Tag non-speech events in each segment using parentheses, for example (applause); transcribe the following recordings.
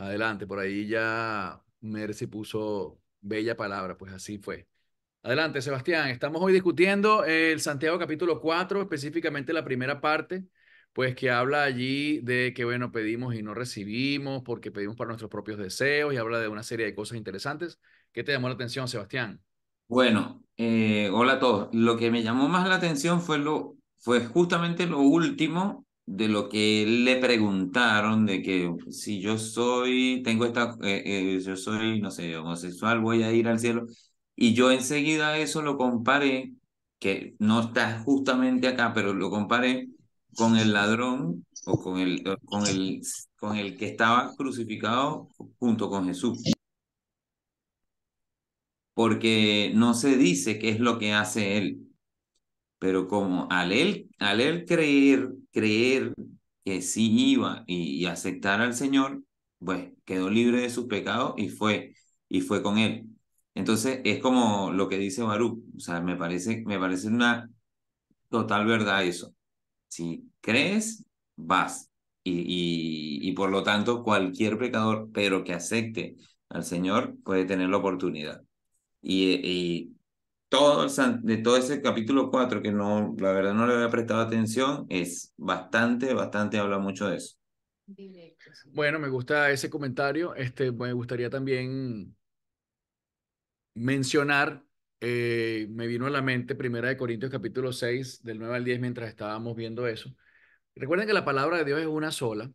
Adelante, por ahí ya Mercy puso bella palabra, pues así fue. Adelante, Sebastián. Estamos hoy discutiendo el Santiago capítulo 4, específicamente la primera parte, pues que habla allí de que, bueno, pedimos y no recibimos porque pedimos para nuestros propios deseos y habla de una serie de cosas interesantes. ¿Qué te llamó la atención, Sebastián? Bueno, eh, hola a todos. Lo que me llamó más la atención fue, lo, fue justamente lo último de lo que le preguntaron, de que si yo soy, tengo esta, eh, eh, yo soy, no sé, homosexual, voy a ir al cielo. Y yo enseguida eso lo comparé, que no está justamente acá, pero lo comparé con el ladrón o con el, con el, con el que estaba crucificado junto con Jesús. Porque no se dice qué es lo que hace él pero como al él, al él creer, creer que sí iba y, aceptar al Señor, pues quedó libre de sus pecados y fue, y fue con él. Entonces es como lo que dice Baruch, o sea, me parece, me parece una total verdad eso. Si crees, vas. Y, y, por lo tanto, cualquier pecador, pero que acepte al Señor, puede tener la oportunidad. y todo de todo ese capítulo 4, que no, la verdad no le había prestado atención, es bastante, bastante habla mucho de eso. Bueno, me gusta ese comentario. Este, me gustaría también mencionar, eh, me vino a la mente Primera de Corintios capítulo 6, del 9 al 10, mientras estábamos viendo eso. Recuerden que la palabra de Dios es una sola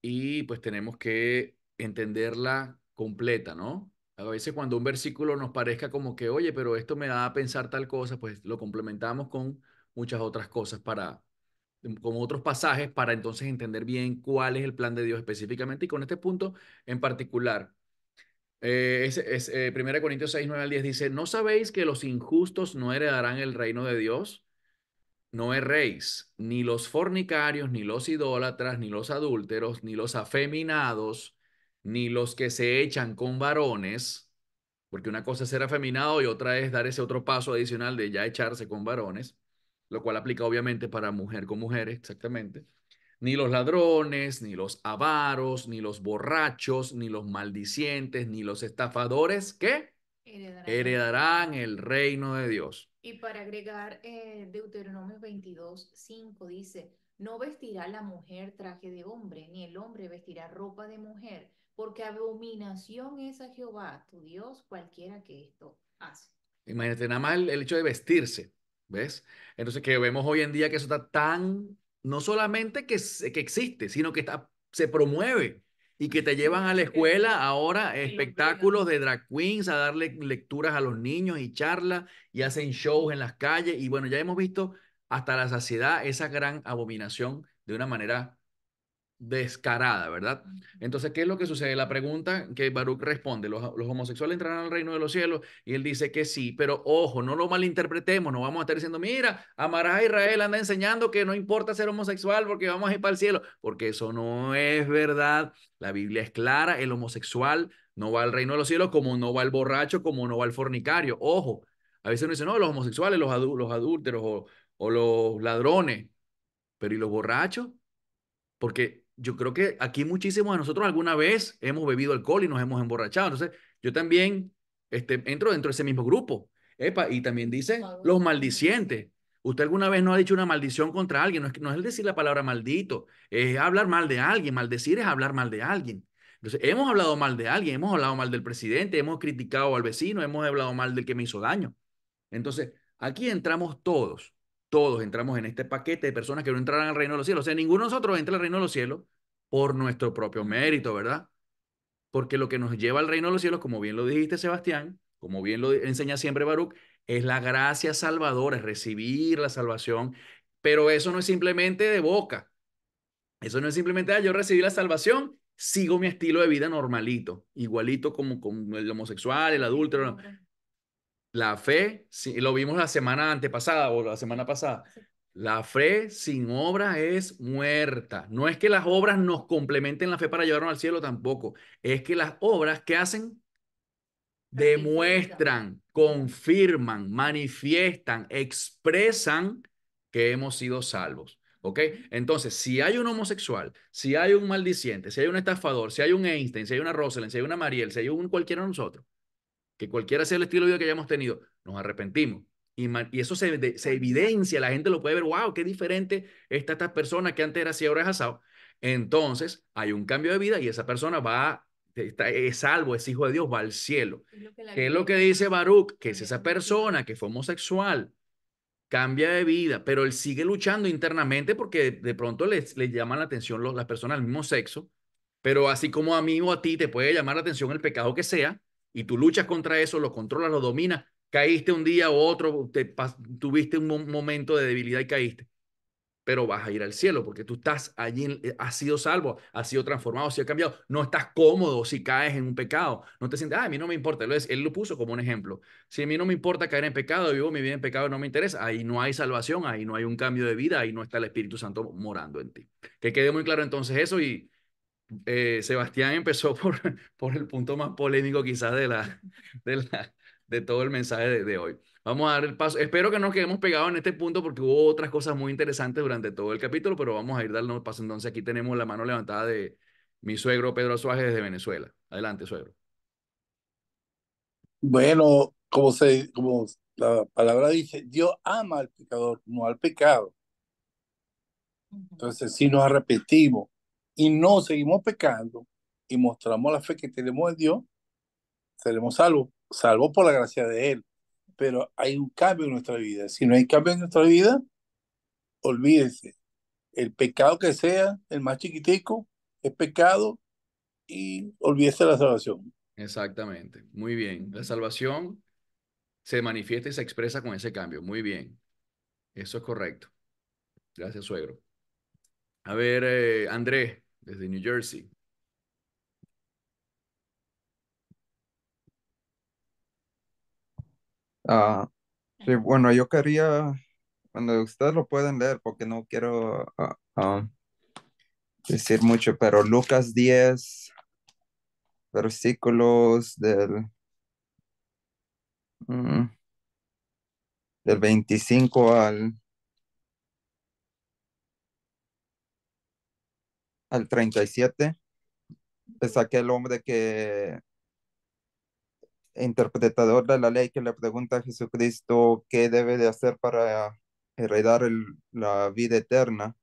y pues tenemos que entenderla completa, ¿no? A veces cuando un versículo nos parezca como que, oye, pero esto me da a pensar tal cosa, pues lo complementamos con muchas otras cosas para, mm, con otros pasajes para entonces entender bien cuál es el plan de Dios específicamente y con este punto en particular. Eh, es, 1 eh, Corintios 6, 9 al 10 dice, ¿no sabéis que los injustos no heredarán el reino de Dios? No erréis, ni los fornicarios, ni los idólatras, ni los adúlteros, ni los afeminados, ni los que se echan con varones, porque una cosa es ser afeminado y otra es dar ese otro paso adicional de ya echarse con varones, lo cual aplica obviamente para mujer con mujer, exactamente. Ni los ladrones, ni los avaros, ni los borrachos, ni los maldicientes, ni los estafadores, que Heredarán, el reino de Dios. Y para agregar, eh, Deuteronomio 22, 5 dice, no vestirá la mujer traje de hombre, ni el hombre vestirá ropa de mujer, porque abominación es a Jehová, tu Dios, cualquiera que esto hace. Imagínate, nada más el, hecho de vestirse, ¿ves? Entonces que vemos hoy en día que eso está tan, no solamente que, existe, sino que está, se promueve y que te llevan a la este, escuela ahora espectáculos de drag queens a darle lecturas a los niños y charlas y hacen shows en las calles y bueno, ya hemos visto hasta la saciedad esa gran abominación de una manera descarada, ¿verdad? Entonces, ¿qué es lo que sucede? La pregunta que Baruch responde, ¿los, homosexuales entrarán al reino de los cielos? Y él dice que sí, pero ojo, no lo malinterpretemos, no vamos a estar diciendo, mira, amarás a Israel, anda enseñando que no importa ser homosexual porque vamos a ir para el cielo, porque eso no es verdad. La Biblia es clara, el homosexual no va al reino de los cielos como no va el borracho, como no va el fornicario. Ojo, a veces uno dice, no, los homosexuales, los, los adúlteros o, o los ladrones, pero ¿y los borrachos? Porque yo creo que aquí muchísimos de nosotros alguna vez hemos bebido alcohol y nos hemos emborrachado. Entonces, yo también este, entro dentro de ese mismo grupo. y también dice los maldicientes. Usted alguna vez no ha dicho una maldición contra alguien. No es, no es decir la palabra maldito, es hablar mal de alguien. Maldecir es hablar mal de alguien. Entonces, hemos hablado mal de alguien, hemos hablado mal del presidente, hemos criticado al vecino, hemos hablado mal del que me hizo daño. Entonces, aquí entramos todos. Todos entramos en este paquete de personas que no entrarán al reino de los cielos. O sea, ninguno de nosotros entra al reino de los cielos por nuestro propio mérito, ¿verdad? Porque lo que nos lleva al reino de los cielos, como bien lo dijiste, Sebastián, como bien lo enseña siempre Baruch, es la gracia salvadora, es recibir la salvación. Pero eso no es simplemente de boca. Eso no es simplemente, ah, yo recibí la salvación, sigo mi estilo de vida normalito, igualito como con el homosexual, el adúltero. La fe, lo vimos la semana antepasada o la semana pasada, la fe sin obra es muerta. No es que las obras nos complementen la fe para llevarnos al cielo tampoco. Es que las obras que hacen demuestran, confirman, manifiestan, expresan que hemos sido salvos. ¿Ok? Entonces, si hay un homosexual, si hay un maldiciente, si hay un estafador, si hay un Einstein, si hay una Rosalind, si hay una Mariel, si hay un cualquiera de nosotros, que cualquiera sea el estilo de vida que hayamos tenido, nos arrepentimos. Y, y eso se, evidencia, la gente lo puede ver, wow, qué diferente está esta persona que antes era así, ahora es asado. Entonces hay un cambio de vida y esa persona va es salvo, es hijo de Dios, va al cielo. ¿Qué es lo que dice Baruch? Que es esa persona que fue homosexual, cambia de vida, pero él sigue luchando internamente porque de pronto le llaman la atención los, las personas del mismo sexo, pero así como a mí o a ti te puede llamar la atención el pecado que sea, y tú luchas contra eso, lo controlas, lo dominas, caíste un día u otro, tuviste un momento de debilidad y caíste, pero vas a ir al cielo porque tú estás allí, eh, has sido salvo, has sido transformado, has sido cambiado, no estás cómodo si caes en un pecado, no te sientes, ah, a mí no me importa, él lo puso como un ejemplo, si a mí no me importa caer en pecado, vivo mi vida en pecado, no me interesa, ahí no hay salvación, ahí no hay un cambio de vida, ahí no está el Espíritu Santo morando en ti. Que quede muy claro entonces eso y eh, Sebastián empezó por, (laughs) por el punto más polémico quizás de, la, (laughs) de, todo el mensaje de, hoy. Vamos a dar el paso. Espero que no nos quedemos pegados en este punto porque hubo otras cosas muy interesantes durante todo el capítulo, pero vamos a ir dando el paso. Entonces aquí tenemos la mano levantada de mi suegro Pedro Suárez desde Venezuela. Adelante, suegro. Bueno, como, se, como la palabra dice, Dios ama al pecador, no al pecado. Entonces, si nos arrepentimos y no seguimos pecando y mostramos la fe que tenemos en Dios, seremos salvos, salvo por la gracia de Él. Pero hay un cambio en nuestra vida. Si no hay cambio en nuestra vida, olvídense. El pecado que sea, el más chiquitico, es pecado y olvídese la salvación. Exactamente. Muy bien. La salvación se manifiesta y se expresa con ese cambio. Muy bien. Eso es correcto. Gracias, suegro. A ver, eh, Andrés, desde New Jersey. Ah, bueno, yo quería, cuando ustedes lo pueden leer, porque no quiero ah, ah, decir mucho, pero Lucas 10, versículos del, mm, del 25 al al 37, es aquel hombre que, interpretador de la ley, que le pregunta a Jesucristo qué debe de hacer para heredar la vida eterna.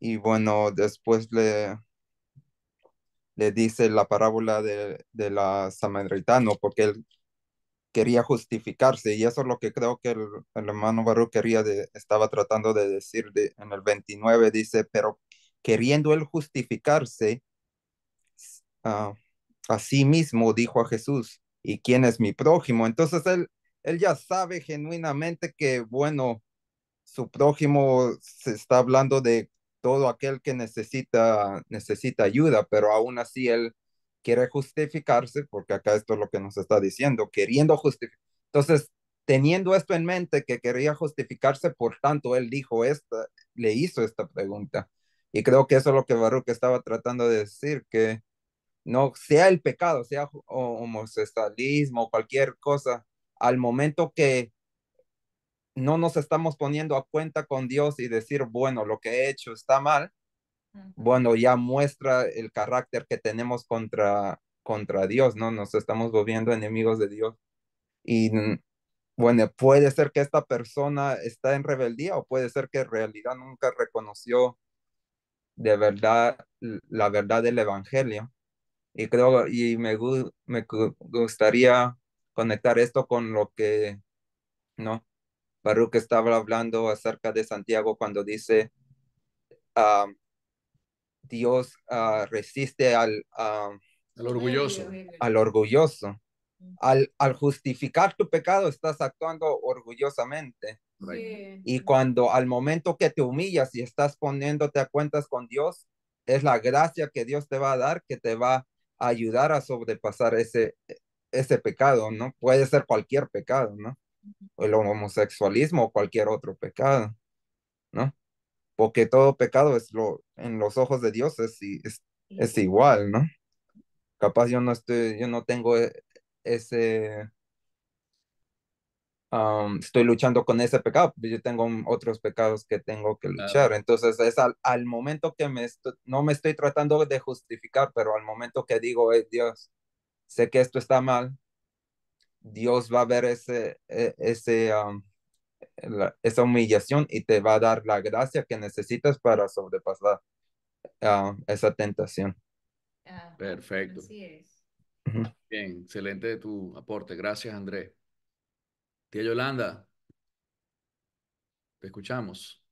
Y bueno, después le, le dice la parábola de, la samaritano, porque él quería justificarse y eso es lo que creo que el, hermano Baruch quería de, estaba tratando de decir en el 29 dice pero queriendo él justificarse ah, a sí mismo, dijo a Jesús, ¿y quién es mi prójimo? Entonces él, él ya sabe genuinamente que, bueno, su prójimo se está hablando de todo aquel que necesita, necesita ayuda, pero aún así él quiere justificarse, porque acá esto es lo que nos está diciendo, queriendo justificar. Entonces, teniendo esto en mente que quería justificarse, por tanto, él dijo esta, le hizo esta pregunta. Y creo que eso es lo que Baruch estaba tratando de decir, que no sea el pecado, sea homosexualismo, cualquier cosa, al momento que no nos estamos poniendo a cuenta con Dios y decir, bueno, lo que he hecho está mal, bueno, ya muestra el carácter que tenemos contra, contra Dios, ¿no? Nos estamos volviendo enemigos de Dios. Y mm, bueno, puede ser que esta persona está en rebeldía o puede ser que en realidad nunca reconoció de verdad, la verdad del Evangelio. Y creo, y me, gustaría conectar esto con lo que, ¿no? que estaba hablando acerca de Santiago cuando dice, ah, Dios ah, resiste al, ah, al orgulloso. Al orgulloso. Al, al, justificar tu pecado estás actuando orgullosamente. Y cuando al momento que te humillas y estás poniéndote a cuentas con Dios, es la gracia que Dios te va a dar que te va a ayudar a sobrepasar ese, ese pecado, ¿no? Puede ser cualquier pecado, ¿no? El homosexualismo o cualquier otro pecado, ¿no? Porque todo pecado es lo, en los ojos de Dios es, es, es igual, ¿no? Capaz yo no estoy, yo no tengo eh, ese, estoy luchando con ese pecado, pues, yo tengo otros pecados que tengo que luchar. Entonces, es al, al, momento que me no me estoy tratando de justificar, pero al momento que digo, eh, Dios, sé que esto está mal, Dios va a ver ese, e, ese, esa humillación y te va a dar la gracia que necesitas para sobrepasar esa tentación. Ah, Perfecto. es. Bien, excelente tu aporte. Gracias, Andrés. Tía Yolanda, te escuchamos.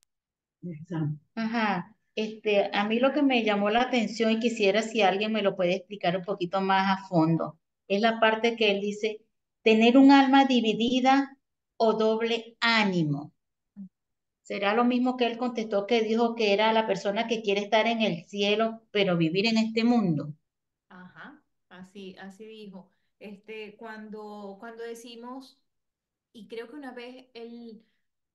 Ajá. Este, a mí lo que me llamó la atención y quisiera si alguien me lo puede explicar un poquito más a fondo, es la parte que él dice, tener un alma dividida o doble ánimo. ¿Será lo mismo que él contestó que dijo que era la persona que quiere estar en el cielo, pero vivir en este mundo? Ajá, así, así dijo. Este, cuando, cuando decimos y creo que una vez él,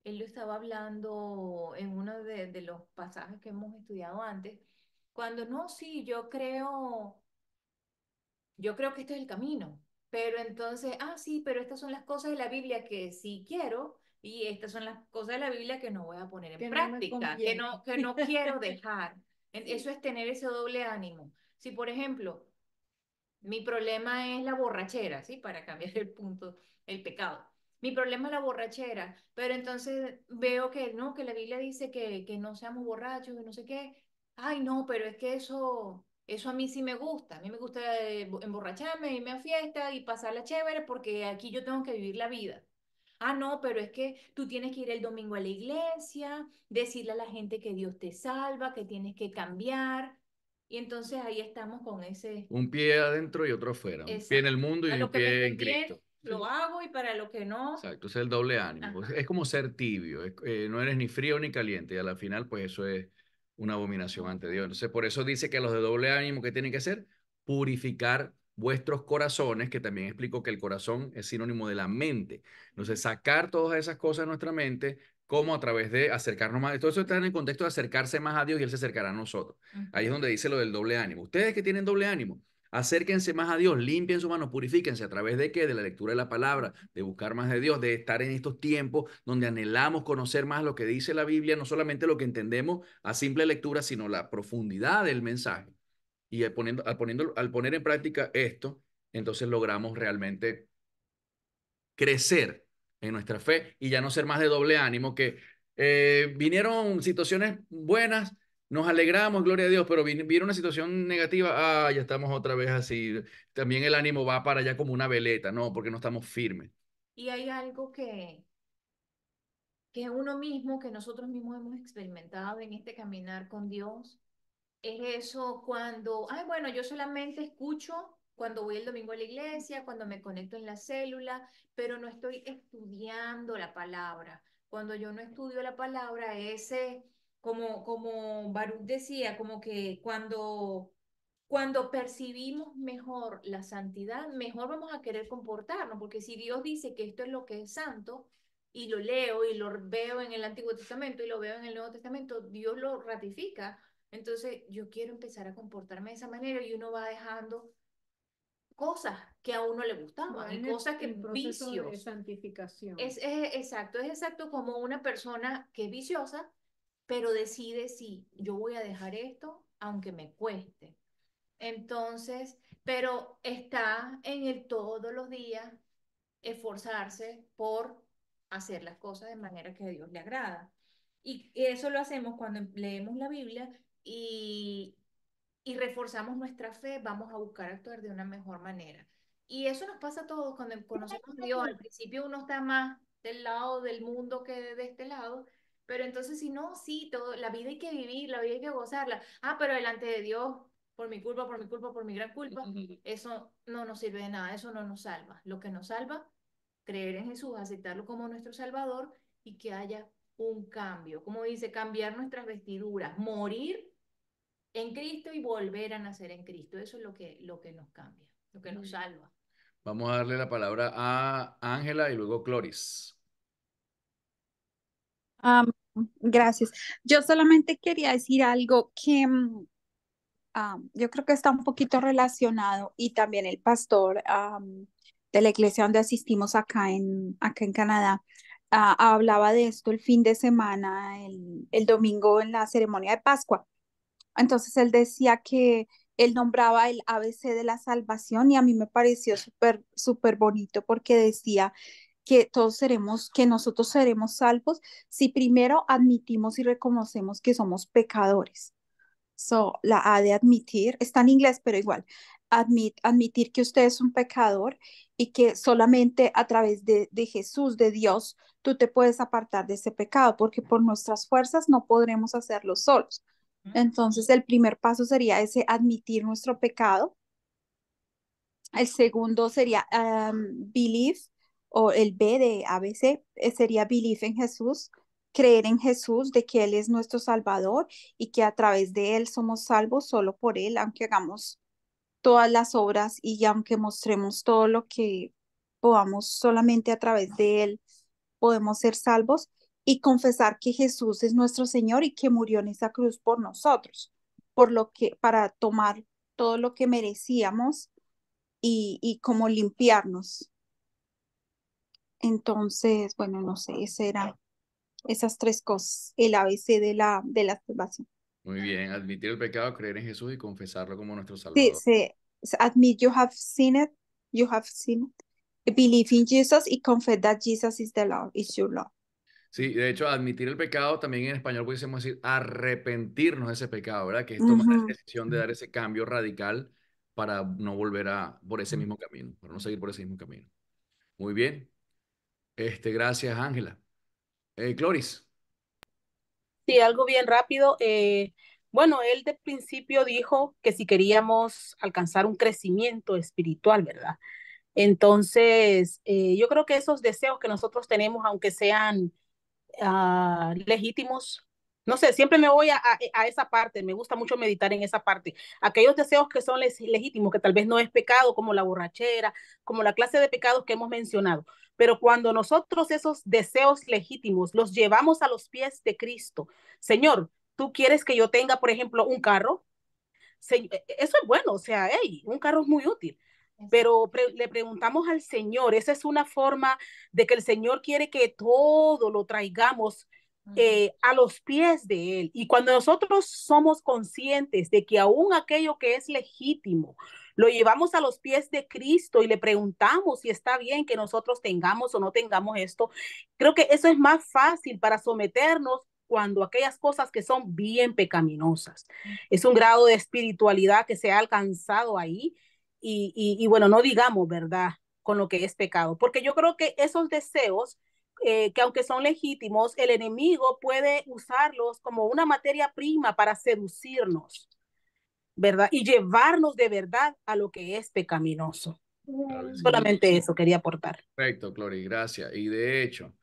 él lo estaba hablando en uno de, los pasajes que hemos estudiado antes, cuando no, sí, yo creo, yo creo que este es el camino, pero entonces, ah, sí, pero estas son las cosas de la Biblia que sí quiero y estas son las cosas de la Biblia que no voy a poner en práctica, que, no, que no quiero (laughs) dejar. Eso es tener ese doble ánimo. Si, por ejemplo, mi problema es la borrachera, ¿sí? Para cambiar el punto, el pecado mi problema es la borrachera, pero entonces veo que no, que la Biblia dice que, no seamos borrachos, y no sé qué, ay no, pero es que eso, eso a mí sí me gusta, a mí me gusta eh, emborracharme, irme a fiesta y pasarla chévere porque aquí yo tengo que vivir la vida. Ah, no, pero es que tú tienes que ir el domingo a la iglesia, decirle a la gente que Dios te salva, que tienes que cambiar. Y entonces ahí estamos con ese... Un pie adentro y otro afuera. Un pie en el mundo y un pie en Cristo lo hago y para lo que no. Exacto, es el doble ánimo. Es como ser tibio, eh, no eres ni frío ni caliente y a la final pues eso es una abominación ante Dios. Entonces por eso dice que los de doble ánimo que tienen que hacer, purificar vuestros corazones, que también explico que el corazón es sinónimo de la mente. Entonces sacar todas esas cosas de nuestra mente, como a través de acercarnos más. Todo eso está en el contexto de acercarse más a Dios y Él se acercará a nosotros. Ahí es donde dice lo del doble ánimo. Ustedes que tienen doble ánimo, Acérquense más a Dios, limpien su mano purifíquense a través de qué? De la lectura de la palabra, de buscar más de Dios, de estar en estos tiempos donde anhelamos conocer más lo que dice la Biblia, no solamente lo que entendemos a simple lectura, sino la profundidad del mensaje. Y al, al, poniendo, al poner en práctica esto, entonces logramos realmente crecer en nuestra fe y ya no ser más de doble ánimo que eh, vinieron situaciones buenas, nos alegramos, gloria a Dios, pero viene, una situación negativa, ah, ya estamos otra vez así. También el ánimo va para allá como una veleta, no, porque no estamos firmes. Y hay algo que, que uno mismo, que nosotros mismos hemos experimentado en este caminar con Dios, es eso cuando, ay, bueno, yo solamente escucho cuando voy el domingo a la iglesia, cuando me conecto en la célula, pero no estoy estudiando la palabra. Cuando yo no estudio la palabra, ese como, como Baruch decía, como que cuando, cuando percibimos mejor la santidad, mejor vamos a querer comportarnos, porque si Dios dice que esto es lo que es santo, y lo leo y lo veo en el Antiguo Testamento y lo veo en el Nuevo Testamento, Dios lo ratifica. Entonces yo quiero empezar a comportarme de esa manera y uno va dejando cosas que a uno le gustaban Hay cosas que vicios. De santificación. Es, es, exacto, es exacto como una persona que es viciosa pero decide si yo voy a dejar esto aunque me cueste. Entonces, pero está en el todos los días esforzarse por hacer las cosas de manera que a Dios le agrada. Y eso lo hacemos cuando leemos la Biblia y, y reforzamos nuestra fe, vamos a buscar actuar de una mejor manera. Y eso nos pasa a todos cuando conocemos a Dios. Al principio uno está más del lado del mundo que de este lado, pero entonces, si no, sí, todo, la vida hay que vivir, la vida hay que gozarla. Ah, pero delante de Dios, por mi culpa, por mi culpa, por mi gran culpa, eso no nos sirve de nada, eso no nos salva. Lo que nos salva, creer en Jesús, aceptarlo como nuestro Salvador y que haya un cambio. Como dice, cambiar nuestras vestiduras, morir en Cristo y volver a nacer en Cristo. Eso es lo que, lo que nos cambia, lo que nos salva. Vamos a darle la palabra a Ángela y luego Cloris. Gracias. Yo solamente quería decir algo que mm, ah, yo creo que está un poquito relacionado y también el pastor ah, mm, de la iglesia donde asistimos acá en, acá en Canadá ah, hablaba de esto el fin de semana, el, domingo en la ceremonia de Pascua. Entonces él decía que él nombraba el ABC de la salvación y a mí me pareció súper, súper bonito porque decía que todos seremos, que nosotros seremos salvos si primero admitimos y reconocemos que somos pecadores. So, la A de admitir, está en inglés, pero igual, admit, admitir que usted es un pecador y que solamente a través de, Jesús, de Dios, tú te puedes apartar de ese pecado, porque por nuestras fuerzas no podremos hacerlo solos. Entonces, el primer paso sería ese admitir nuestro pecado. El segundo sería um, believe, o el B de ABC eh, sería belief en Jesús, creer en Jesús, de que Él es nuestro Salvador y que a través de Él somos salvos solo por Él, aunque hagamos todas las obras y aunque mostremos todo lo que podamos solamente a través de Él, podemos ser salvos y confesar que Jesús es nuestro Señor y que murió en esa cruz por nosotros, por lo que, para tomar todo lo que merecíamos y, y como limpiarnos entonces, bueno, no sé, ese eran esas tres cosas, el ABC de la, de la salvación. Muy bien, admitir el pecado, creer en Jesús y confesarlo como nuestro Salvador. Sí, sí. Admit you have seen you have seen Believe in Jesus y confess that Jesus is the Lord, is your Lord. Sí, de hecho, admitir el pecado también en español pudiésemos decir arrepentirnos de ese pecado, ¿verdad? Que es tomar la decisión de dar ese cambio radical para no volver a por ese mm. mismo camino, para no seguir por ese mismo camino. Muy bien, este, gracias, Ángela. Eh, Cloris. Sí, algo bien rápido. Eh, bueno, él de principio dijo que si queríamos alcanzar un crecimiento espiritual, ¿verdad? Entonces, eh, yo creo que esos deseos que nosotros tenemos, aunque sean ah, legítimos, no sé, siempre me voy e, a, esa parte, me gusta mucho meditar en esa parte. Aquellos deseos que son legítimos, que tal vez no es pecado, como la borrachera, como la clase de pecados que hemos mencionado. Pero cuando nosotros esos deseos legítimos los llevamos a los pies de Cristo, Señor, tú quieres que yo tenga, por ejemplo, un carro. E, e, eso es bueno, o sea, hey, un carro es muy útil pero le preguntamos al Señor, esa es una forma de que el Señor quiere que todo lo traigamos eh, a los pies de Él. Y cuando nosotros somos conscientes de que aún aquello que es legítimo, lo llevamos a los pies de Cristo y le preguntamos si está bien que nosotros tengamos o no tengamos esto, creo que eso es más fácil para someternos cuando aquellas cosas que son bien pecaminosas. Es un grado de espiritualidad que se ha alcanzado ahí y bueno, no digamos, ¿verdad? Con lo que es pecado, porque yo creo que esos deseos eh, que aunque son legítimos, el enemigo puede usarlos como una materia prima para seducirnos, ¿verdad? Y llevarnos de verdad a lo que es pecaminoso. Solamente eso quería aportar. Perfecto, Clori, gracias. Y de hecho,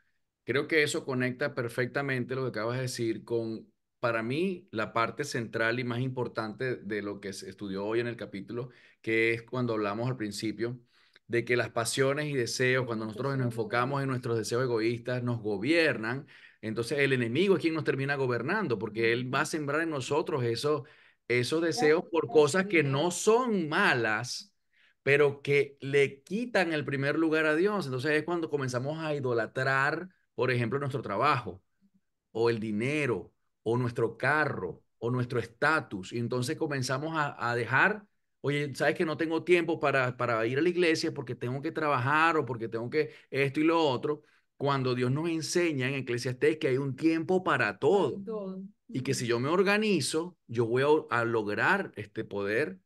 creo que eso conecta perfectamente lo que acabas de decir con, para mí, la parte central y más importante de lo que se estudió hoy en el capítulo, que es cuando hablamos al principio de que las pasiones y deseos, cuando nosotros nos enfocamos en nuestros deseos egoístas, nos gobiernan, entonces el enemigo es quien nos termina gobernando, porque él va a sembrar en nosotros esos, esos deseos por cosas que no son malas, pero que le quitan el primer lugar a Dios. Entonces es cuando comenzamos a idolatrar, por ejemplo, nuestro trabajo, o el dinero, o nuestro carro, o nuestro estatus. Y entonces comenzamos a, a dejar Oye, sabes que no tengo tiempo para, para ir a la iglesia porque tengo que trabajar o porque tengo que esto y lo otro. Cuando Dios nos enseña en Eclesiastés que hay un tiempo para todo. Y que si yo me organizo, yo voy a, lograr este poder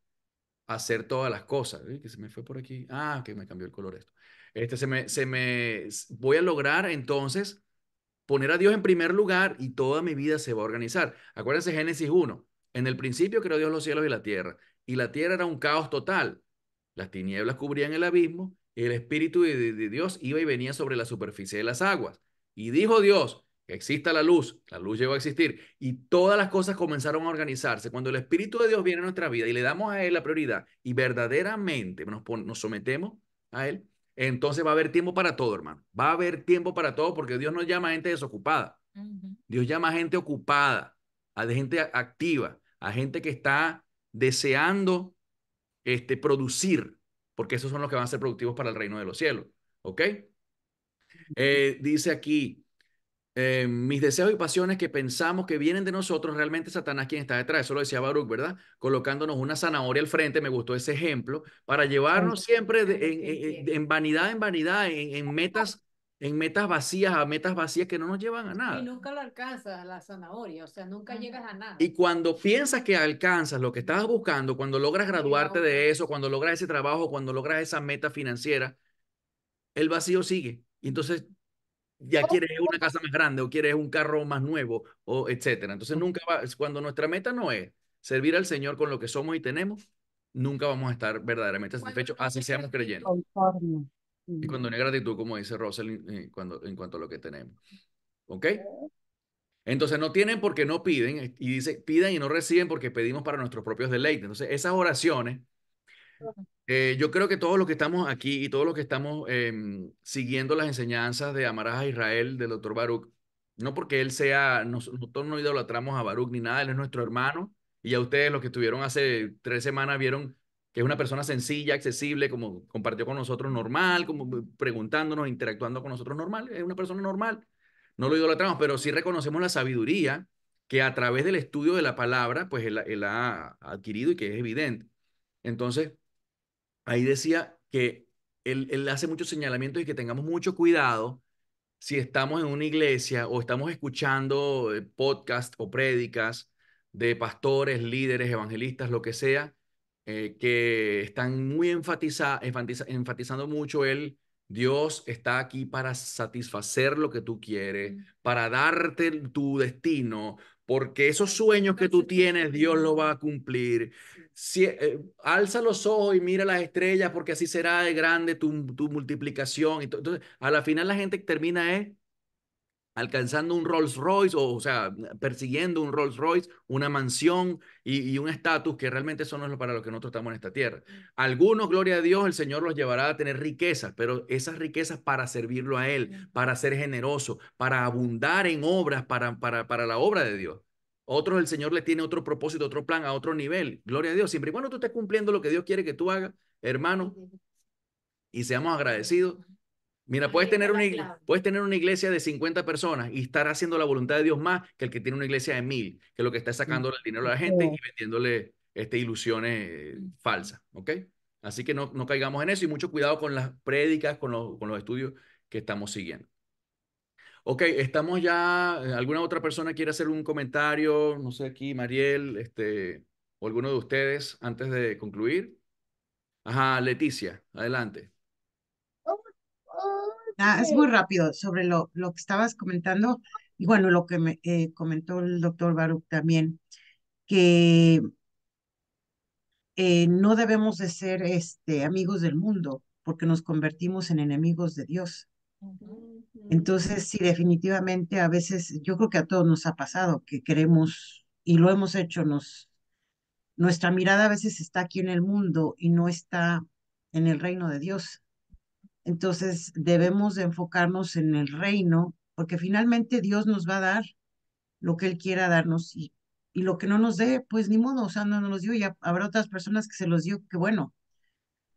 hacer todas las cosas. que se me fue por aquí. Ah, que me cambió el color esto. Este se me, se me voy a lograr entonces poner a Dios en primer lugar y toda mi vida se va a organizar. Acuérdense Génesis 1. En el principio creó Dios los cielos y la tierra y la tierra era un caos total. Las tinieblas cubrían el abismo, el Espíritu de, Dios iba y venía sobre la superficie de las aguas. Y dijo Dios, que exista la luz, la luz llegó a existir, y todas las cosas comenzaron a organizarse. Cuando el Espíritu de Dios viene a nuestra vida y le damos a Él la prioridad y verdaderamente nos, sometemos a Él, entonces va a haber tiempo para todo, hermano. Va a haber tiempo para todo porque Dios no llama a gente desocupada. Dios llama a gente ocupada, a gente activa, a gente que está deseando este, producir, porque esos son los que van a ser productivos para el reino de los cielos. ¿Ok? Eh, dice aquí, eh, mis deseos y pasiones que pensamos que vienen de nosotros, realmente Satanás quien está detrás. Eso lo decía Baruch, ¿verdad? Colocándonos una zanahoria al frente, me gustó ese ejemplo, para llevarnos siempre en, vanidad, en vanidad, en metas en metas vacías, a metas vacías que no nos llevan a nada. Y nunca lo alcanzas, la zanahoria, o sea, nunca llegas a nada. Y cuando piensas que alcanzas lo que estabas buscando, cuando logras graduarte de eso, cuando logras ese trabajo, cuando logras esa meta financiera, el vacío sigue. Y entonces ya quieres una casa más grande o quieres un carro más nuevo o etcétera. Entonces nunca va, cuando nuestra meta no es servir al Señor con lo que somos y tenemos, nunca vamos a estar verdaderamente satisfechos, así seamos creyentes. Y cuando no hay gratitud, como dice Russell eh, cuando, en cuanto a lo que tenemos. ¿Ok? Entonces no tienen porque no piden, eh, y dice, pidan y no reciben porque pedimos para nuestros propios deleites. Entonces esas oraciones, eh, yo creo que todos los que estamos aquí y todos los que estamos em, siguiendo las enseñanzas de Amarás a Israel, del doctor Baruch, no porque él sea, nosotros no idolatramos a Baruch ni nada, él es nuestro hermano, y a ustedes los que estuvieron hace tres semanas vieron que es una persona sencilla, accesible, como compartió con nosotros normal, como preguntándonos, interactuando con nosotros normal, es una persona normal. No lo idolatramos, pero sí reconocemos la sabiduría que a través del estudio de la palabra, pues él, ha adquirido y que es evidente. Entonces, ahí decía que él, él hace muchos señalamientos y que tengamos mucho cuidado si estamos en una iglesia o estamos escuchando eh, podcasts o prédicas de pastores, líderes, evangelistas, lo que sea, eh, que están muy enfatiza, enfatizando mucho el Dios está aquí para satisfacer lo que tú quieres, mm. para darte tu destino, porque esos sueños que tú tienes, Dios lo va mm. a cumplir. Si, eh, alza los ojos y mira las estrellas, porque así será de grande tu, tu multiplicación. Entonces, a la final la gente termina es alcanzando un Rolls Royce, o, sea, persiguiendo un Rolls Royce, una mansión y, un estatus que realmente eso no es para lo que nosotros estamos en esta tierra. Mm. Algunos, gloria a Dios, el Señor los llevará a tener riquezas, pero esas riquezas para servirlo a Él, mm. para ser generoso, para abundar en obras, para, para, para la obra de Dios. Otros el Señor les tiene otro propósito, otro plan, a otro nivel. Gloria a Dios. Siempre y cuando tú estés cumpliendo lo que Dios quiere que tú hagas, hermano, y seamos agradecidos, Mira, puedes tener, una, puedes tener una iglesia de 50 personas y estar haciendo la voluntad de Dios más que el que tiene una iglesia de mil, que es lo que está sacando el dinero a la gente y vendiéndole este, ilusiones mm. falsas, ¿ok? Así que no, no caigamos en eso y mucho cuidado con las prédicas, con los, con los estudios que estamos siguiendo. Ok, estamos ya, eh, ¿alguna otra persona quiere hacer un comentario? No sé, aquí Mariel, este, o alguno de ustedes antes de concluir. Ajá, Leticia, adelante. Ah, es muy rápido sobre lo, lo que estabas comentando y bueno, lo que me eh, comentó el doctor Baruch también, que eh, no debemos de ser este, amigos del mundo porque nos convertimos en enemigos de Dios. Entonces, sí, definitivamente a veces, yo creo que a todos nos ha pasado que queremos y lo hemos hecho, nos, nuestra mirada a veces está aquí en el mundo y no está en el reino de Dios. Entonces debemos enfocarnos en el reino, porque finalmente Dios nos va a dar lo que Él quiera darnos y, y lo que no nos dé, pues ni modo, o sea, no nos dio y habrá otras personas que se los dio, que bueno,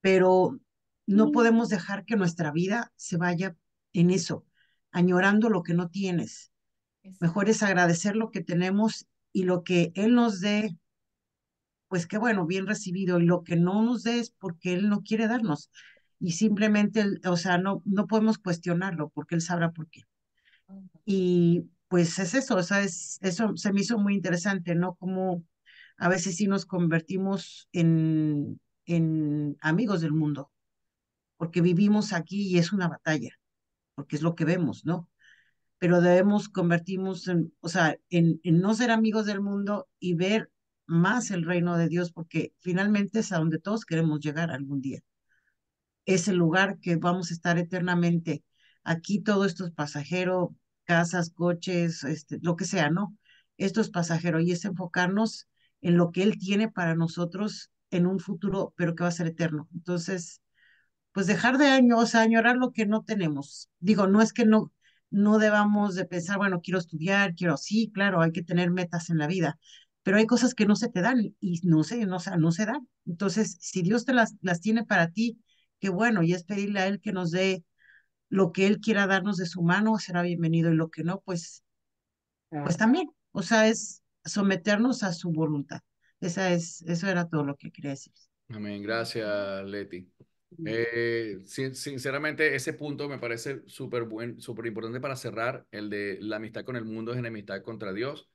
pero no podemos dejar que nuestra vida se vaya en eso, añorando lo que no tienes. Mejor es agradecer lo que tenemos y lo que Él nos dé, pues qué bueno, bien recibido, y lo que no nos dé es porque Él no quiere darnos y simplemente, o sea, no, no podemos cuestionarlo porque él sabrá por qué. Y pues es eso, o sea, es, eso se me hizo muy interesante, ¿no? Como a veces sí nos convertimos en, en amigos del mundo, porque vivimos aquí y es una batalla, porque es lo que vemos, ¿no? Pero debemos convertirnos en, o sea, en no ser amigos del mundo y ver más el reino de Dios, porque finalmente es a donde todos queremos llegar algún día es el lugar que vamos a estar eternamente. Aquí todo esto es pasajero, casas, coches, este, lo que sea, ¿no? Esto es pasajero y es enfocarnos en lo que Él tiene para nosotros en un futuro, pero que va a ser eterno. Entonces, pues dejar de año, o sea, añorar lo que no tenemos. Digo, no es que no, no debamos de pensar, bueno, quiero estudiar, quiero, sí, claro, hay que tener metas en la vida, pero hay cosas que no se te dan y no se, no, no se dan. Entonces, si Dios te las, las tiene para ti, que bueno, y es pedirle a Él que nos dé lo que Él quiera darnos de su mano, será bienvenido, y lo que no, pues, pues también. O sea, es someternos a su voluntad. Esa es, eso era todo lo que quería decir. Amén, gracias, Leti. Eh, sinceramente, ese punto me parece súper buen, súper importante para cerrar, el de la amistad con el mundo es enemistad contra Dios.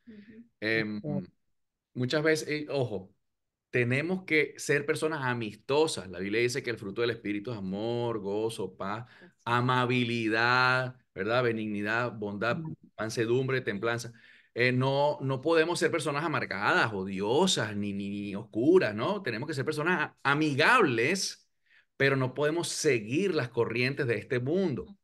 Em, muchas veces, eh, ojo, tenemos que ser personas amistosas. La Biblia dice que el fruto del Espíritu es amor, gozo, paz, amabilidad, ¿verdad? Benignidad, bondad, mansedumbre, templanza. Eh, no, no podemos ser personas amargadas, odiosas, ni, oscuras, ¿no? Tenemos que ser personas amigables, pero no podemos seguir las corrientes de este mundo.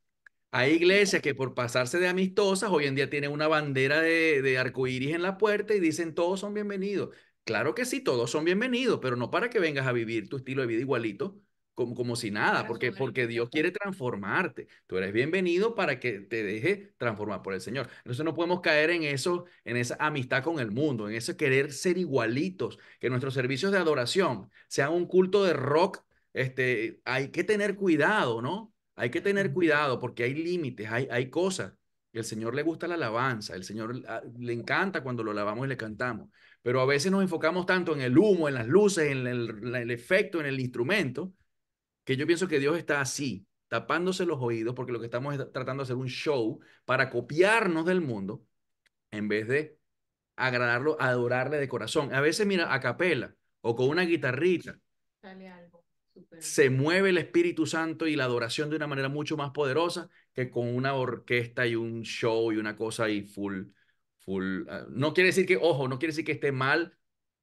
Hay iglesias que por pasarse de amistosas, hoy en día tienen una bandera de, de arcoíris en la puerta y dicen todos son bienvenidos. Claro que sí, todos son bienvenidos, pero no para que vengas a vivir tu estilo de vida igualito, como, como si nada, porque, porque Dios quiere transformarte. Tú eres bienvenido para que te deje transformar por el Señor. Entonces no podemos caer en eso, en esa amistad con el mundo, en ese querer ser igualitos, que nuestros servicios de adoración sean un culto de rock. Este, hay que tener cuidado, ¿no? Hay que tener cuidado porque hay límites, hay, hay cosas. El Señor le gusta la alabanza, el Señor ah, le encanta cuando lo alabamos y le cantamos, pero a veces nos enfocamos tanto en el humo, en las luces, en el, efecto, en el instrumento, que yo pienso que Dios está así, tapándose los oídos, porque lo que estamos tratando de hacer un show para copiarnos del mundo, en vez de agradarlo, adorarle de corazón. A veces, mira, a capela o con una guitarrita. Se mueve el Espíritu Santo y la adoración de una manera mucho más poderosa que con una orquesta y un show y una cosa y full Ah, no quiere decir que, ojo, no quiere decir que esté mal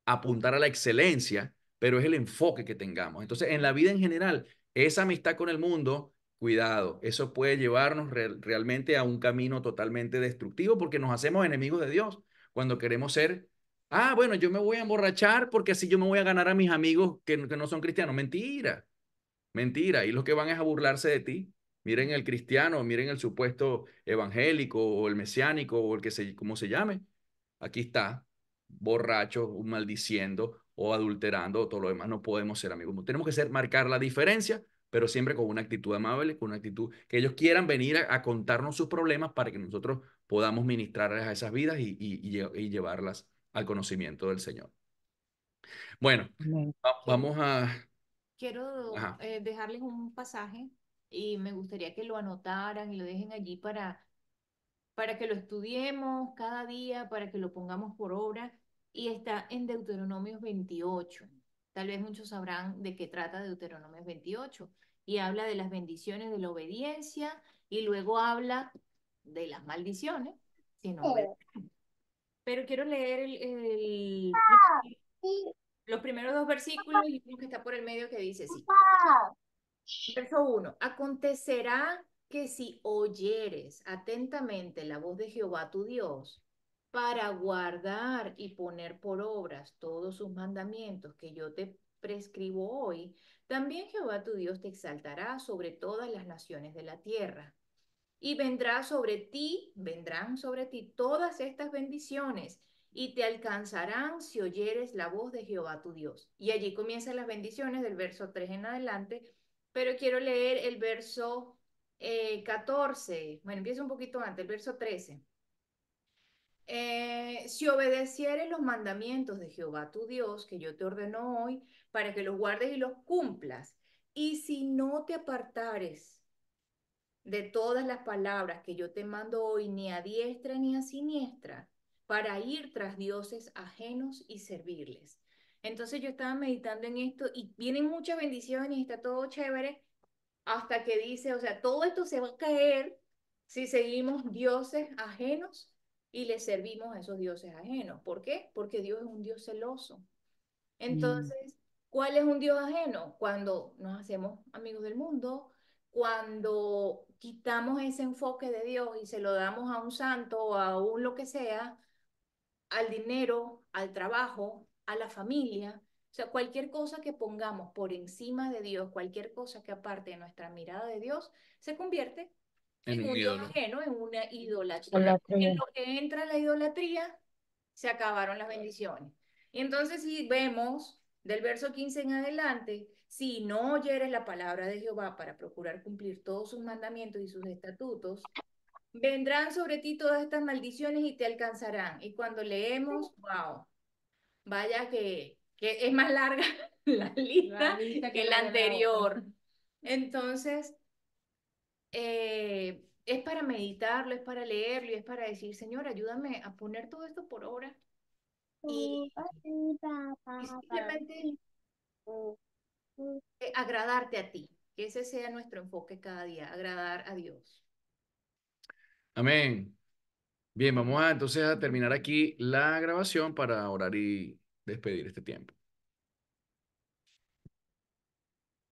apuntar a la excelencia, pero es el enfoque que tengamos. Entonces, en la vida en general, esa amistad con el mundo, cuidado, eso puede llevarnos realmente a un camino totalmente destructivo porque nos hacemos enemigos de Dios cuando queremos ser, ah, bueno, yo me voy a emborrachar porque así yo me voy a ganar a mis amigos que, que no son cristianos. Mentira, mentira. Y los que van es a burlarse de ti miren el cristiano, miren el supuesto evangélico o el mesiánico o el que se, como se llame. Aquí está, borracho, maldiciendo o adulterando o todo lo demás. No podemos ser amigos. Tenemos que ser, marcar la diferencia, pero siempre con una actitud amable, con una actitud que ellos quieran venir a, contarnos sus problemas para que nosotros podamos ministrarles a esas vidas y, llevarlas al conocimiento del Señor. Bueno, vamos a... Quiero eh, dejarles un pasaje y me gustaría que lo anotaran y lo dejen allí para, para que lo estudiemos cada día, para que lo pongamos por obra, y está en Deuteronomios 28. Tal vez muchos sabrán de qué trata Deuteronomios 28, y habla de las bendiciones de la obediencia, y luego habla de las maldiciones, si no oh. Pero quiero leer el, ah, los primeros dos versículos y uno que está por el medio que dice sí. Ah. Verso 1. Acontecerá que si oyeres atentamente la voz de Jehová tu Dios, para guardar y poner por obras todos sus mandamientos que yo te prescribo hoy, también Jehová tu Dios te exaltará sobre todas las naciones de la tierra. Y vendrá sobre ti, vendrán sobre ti todas estas bendiciones y te alcanzarán si oyeres la voz de Jehová tu Dios. Y allí comienzan las bendiciones del verso 3 en adelante pero quiero leer el verso 14. Eh, bueno, empiezo un poquito antes, el verso 13. Eh, si obedecieres los mandamientos de Jehová tu Dios, que yo te ordeno hoy, para que los guardes y los cumplas, y si no te apartares de todas las palabras que yo te mando hoy, ni a diestra ni a siniestra, para ir tras dioses ajenos y servirles, entonces yo estaba meditando en esto y vienen muchas bendiciones, y está todo chévere, hasta que dice, o sea, todo esto se va a caer si seguimos dioses ajenos y le servimos a esos dioses ajenos. ¿Por qué? Porque Dios es un Dios celoso. Mm. Entonces, ¿cuál es un Dios ajeno? Cuando nos hacemos amigos del mundo, cuando quitamos ese enfoque de Dios y se lo damos a un santo o a un lo que sea, al dinero, al trabajo, a la familia. O sea, cualquier cosa que pongamos por encima de Dios, cualquier cosa que aparte de nuestra mirada de Dios, se convierte en, un dios en una idolatría. En lo que entra la idolatría, se acabaron las bendiciones. Y entonces si vemos del verso 15 en adelante, si no oyeres la palabra de Jehová para procurar cumplir todos sus mandamientos y sus estatutos, vendrán sobre ti todas estas maldiciones y te alcanzarán. Y cuando leemos, wow, vaya que, es más larga (laughs) la lista, que, la anterior. Entonces, eh, es para meditarlo, es para leerlo y es para decir, Señor, ayúdame a poner todo esto por obra. Y, simplemente agradarte a ti, que ese sea nuestro enfoque cada día, agradar a Dios. Amén. Bien, vamos a, entonces a terminar aquí la grabación para orar y despedir este tiempo.